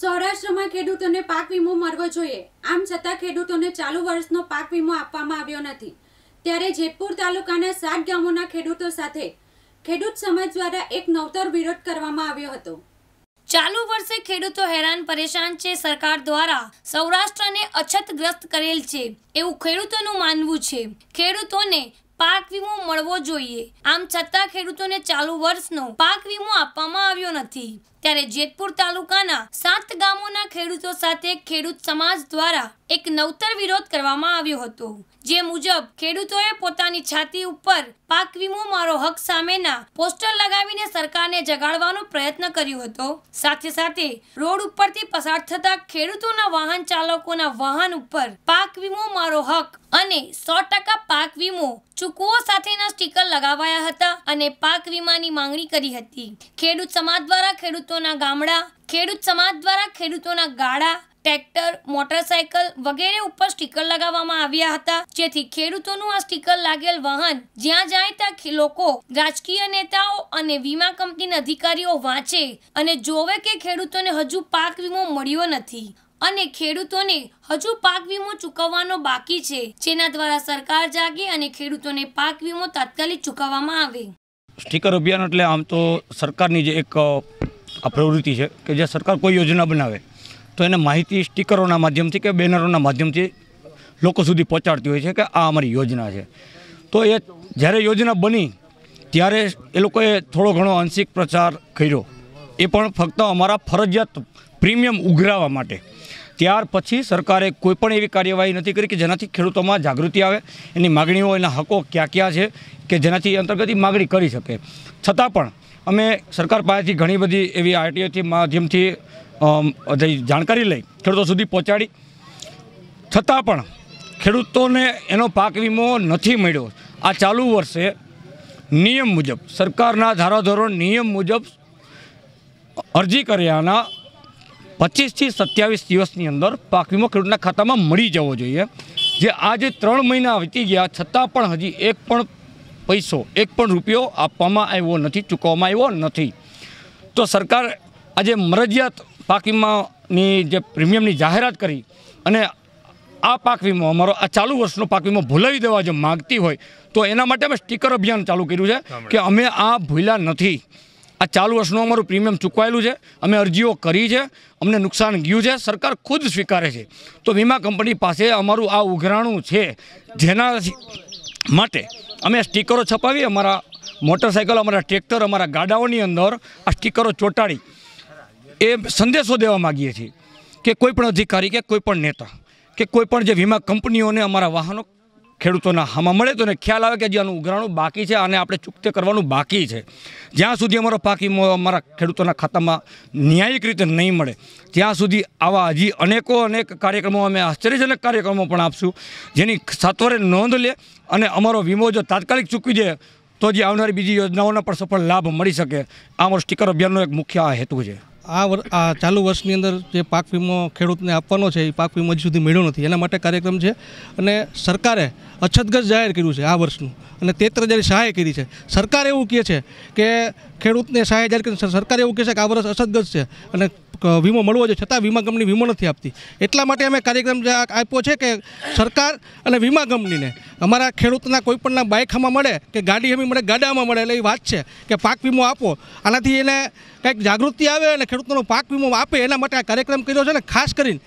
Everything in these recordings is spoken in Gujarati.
સૌરાષ્ટ્રમાં ખેડૂતોને પાક વીમો મળવો જોઈએ આમ છતાં ખેડૂતોને ચાલુ વર્ષનો પાક વીમો આપવામાં આવ્યો નથી ત્યારે જેતપુર તાલુકાના સાત ગામોના ખેડૂતો સાથે ખેડૂત સમાજ દ્વારા એક નવતર વિરોધ કરવામાં આવ્યો હતો ચાલુ વર્ષે ખેડૂતો હેરાન પરેશાન છે સરકાર દ્વારા સૌરાષ્ટ્રને અછતગ્રસ્ત કરેલ છે એવું ખેડૂતોનું માનવું છે ખેડૂતોને પાક વીમો મળવો જોઈએ આમ છતાં ખેડૂતોને ચાલુ વર્ષનો પાક વીમો આપવામાં આવ્યો નથી ત્યારે જેતપુર તાલુકાના સાત ગામોના ખેડૂતો સાથે ખેડૂત સમાજ દ્વારા એક નવતર વિરોધ કરવામાં આવ્યો હતો જે મુજબ ખેડૂતોએ પોતાની છાતી ઉપર પાક વીમો મારો હક સામેના પોસ્ટર લગાવીને સરકારને જગાડવાનો પ્રયત્ન કર્યો હતો સાથે સાથે રોડ ઉપરથી પસાર થતા ખેડૂતોના વાહન ચાલકોના વાહન ઉપર પાક વીમો મારો હક અને સો ટકા પાક વીમો ચૂકવો સાથેના સ્ટીકર લગાવાયા હતા અને પાક વીમાની માંગણી કરી હતી ખેડૂત સમાજ દ્વારા ખેડૂતોના ગામડા ખેડૂત સમાજ દ્વારા ખેડૂતોના ગાળા ટ્રેક્ટર મોટરસાયકલ વગેરે ઉપર સ્ટીકર લગાવવામાં આવ્યા હતા જેથી ખેડૂતોનું આ સ્ટીકર લાગેલ વાહન જ્યાં જાય ત્યાં લોકો રાજકીય નેતાઓ અને વીમા કંપનીના અધિકારીઓ વાંચે અને જોવે કે ખેડૂતોને હજુ પાક વીમો મળ્યો નથી અને ખેડૂતોને હજુ પાક વીમો ચૂકવવાનો બાકી છે જેના દ્વારા સરકાર જાગે અને ખેડૂતોને પાક વીમો તાત્કાલિક ચૂકવવામાં આવે સ્ટીકર અભિયાન એટલે આમ તો સરકારની જે એક પ્રવૃત્તિ છે કે જે સરકાર કોઈ યોજના બનાવે તો એને માહિતી સ્ટીકરોના માધ્યમથી કે બેનરોના માધ્યમથી લોકો સુધી પહોંચાડતી હોય છે કે આ અમારી યોજના છે તો એ જ્યારે યોજના બની ત્યારે એ લોકોએ થોડો ઘણો આંશિક પ્રચાર કર્યો એ પણ ફક્ત અમારા ફરજિયાત પ્રીમિયમ ઉઘરાવવા માટે ત્યાર પછી સરકારે કોઈ પણ એવી કાર્યવાહી નથી કરી કે જેનાથી ખેડૂતોમાં જાગૃતિ આવે એની માગણીઓ એના હકો ક્યાં ક્યાં છે કે જેનાથી એ અંતર્ગત માગણી કરી શકે છતાં પણ અમે સરકાર પાસેથી ઘણી બધી એવી આરટીઓથી માધ્યમથી જાણકારી લઈ ખેડૂતો સુધી પહોંચાડી છતાં પણ ખેડૂતોને એનો પાક વીમો નથી મળ્યો આ ચાલુ વર્ષે નિયમ મુજબ સરકારના ધારાધોરણ નિયમ મુજબ અરજી કર્યાના પચીસથી સત્યાવીસ દિવસની અંદર પાક વીમો ખેડૂતના ખાતામાં મળી જવો જોઈએ જે આજે ત્રણ મહિના વીતી ગયા છતાં પણ હજી એક પણ પૈસો એક પણ રૂપિયો આપવામાં આવ્યો નથી ચૂકવવામાં આવ્યો નથી તો સરકાર આજે મરજિયાત પાક વીમાની જે પ્રીમિયમની જાહેરાત કરી અને આ પાક વીમો અમારો આ ચાલુ વર્ષનો પાક વીમો ભૂલાવી દેવા જો માગતી હોય તો એના માટે અમે સ્ટીકર અભિયાન ચાલુ કર્યું છે કે અમે આ ભૂલ્યા નથી આ ચાલુ વર્ષનું અમારું પ્રીમિયમ ચૂકવાયેલું છે અમે અરજીઓ કરી છે અમને નુકસાન ગયું છે સરકાર ખુદ સ્વીકારે છે તો વીમા કંપની પાસે અમારું આ ઉઘરાણું છે જેના માટે અમે સ્ટીકરો છપાવી અમારા મોટરસાઇકલ અમારા ટ્રેક્ટર અમારા ગાડાઓની અંદર આ સ્ટીકરો ચોંટાડી એ સંદેશો દેવા માગીએ છીએ કે કોઈપણ અધિકારી કે કોઈપણ નેતા કે કોઈપણ જે વીમા કંપનીઓને અમારા વાહનો ખેડૂતોના હામાં મળે તો એને ખ્યાલ આવે કે જે આનું ઉઘરાણું બાકી છે અને આપણે ચૂકતે કરવાનું બાકી છે જ્યાં સુધી અમારો પાક વીમો અમારા ખેડૂતોના ખાતામાં ન્યાયિક રીતે નહીં મળે ત્યાં સુધી આવા હજી અનેકો અનેક કાર્યક્રમો અમે આશ્ચર્યજનક કાર્યક્રમો પણ આપશું જેની સાત્વરે નોંધ લે અને અમારો વીમો જો તાત્કાલિક ચૂકવી દે તો જે આવનારી બીજી યોજનાઓના પણ સફળ લાભ મળી શકે આ અમારો સ્ટીકર અભિયાનનો એક મુખ્ય હેતુ છે આ આ ચાલુ વર્ષની અંદર જે પાક વીમો ખેડૂતને આપવાનો છે એ પાક વીમો હજી સુધી મળ્યો નથી એના માટે કાર્યક્રમ છે અને સરકારે અછતગત જાહેર કર્યું છે આ વર્ષનું અને તેત્રીસ હજાર સહાય કરી છે સરકાર એવું કહે છે કે ખેડૂતને સહાય જાહેર કરી સરકાર એવું કહે છે કે આ વર્ષ અછતગત છે અને વીમો મળવો જોઈએ છતાં વીમા કંપની વીમો નથી આપતી એટલા માટે અમે કાર્યક્રમ આપ્યો છે કે સરકાર અને વીમા કંપનીને અમારા ખેડૂતના કોઈપણના બાઇક હમા મળે કે ગાડી હમી મળે ગાડામાં મળે એટલે એ વાત છે કે પાક વીમો આપો આનાથી એને કંઈક જાગૃતિ આવે અને ખેડૂતોનો પાક વીમો આપે એના માટે આ કાર્યક્રમ કર્યો છે ને ખાસ કરીને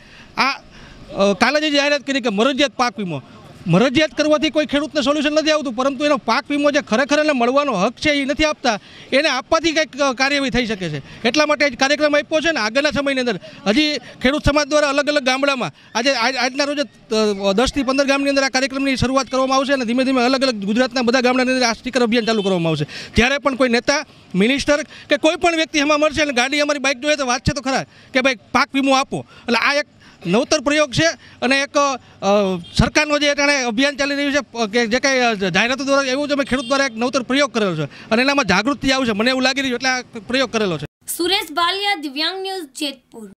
આ કાલે જે જાહેરાત કરી કે મરજિયાત પાક વીમો મરજિયાત કરવાથી કોઈ ખેડૂતને સોલ્યુશન નથી આવતું પરંતુ એનો પાક વીમો જે ખરેખર એને મળવાનો હક છે એ નથી આપતા એને આપવાથી કંઈક કાર્યવાહી થઈ શકે છે એટલા માટે જ કાર્યક્રમ આપ્યો છે ને આગળના સમયની અંદર હજી ખેડૂત સમાજ દ્વારા અલગ અલગ ગામડામાં આજે આજના રોજ દસથી પંદર ગામની અંદર આ કાર્યક્રમની શરૂઆત કરવામાં આવશે અને ધીમે ધીમે અલગ અલગ ગુજરાતના બધા ગામડાની અંદર આ સ્ટીકર અભિયાન ચાલુ કરવામાં આવશે ત્યારે પણ કોઈ નેતા મિનિસ્ટર કે કોઈ પણ વ્યક્તિ એમાં મળશે અને ગાડી અમારી બાઇક જોઈએ તો વાત છે તો ખરા કે ભાઈ પાક વીમો આપો એટલે આ એક નવતર પ્રયોગ છે અને એક સરકારનો જે એટાણે અભિયાન ચાલી રહ્યું છે કે જે કાંઈ જાહેરાતો દ્વારા એવું છે અમે ખેડૂત દ્વારા એક નવતર પ્રયોગ કરેલો છે અને એનામાં જાગૃતિ આવશે મને એવું લાગી રહ્યું એટલે આ પ્રયોગ કરેલો છે સુરેશ બાલિયા દિવ્યાંગ ન્યૂઝ જેતપુર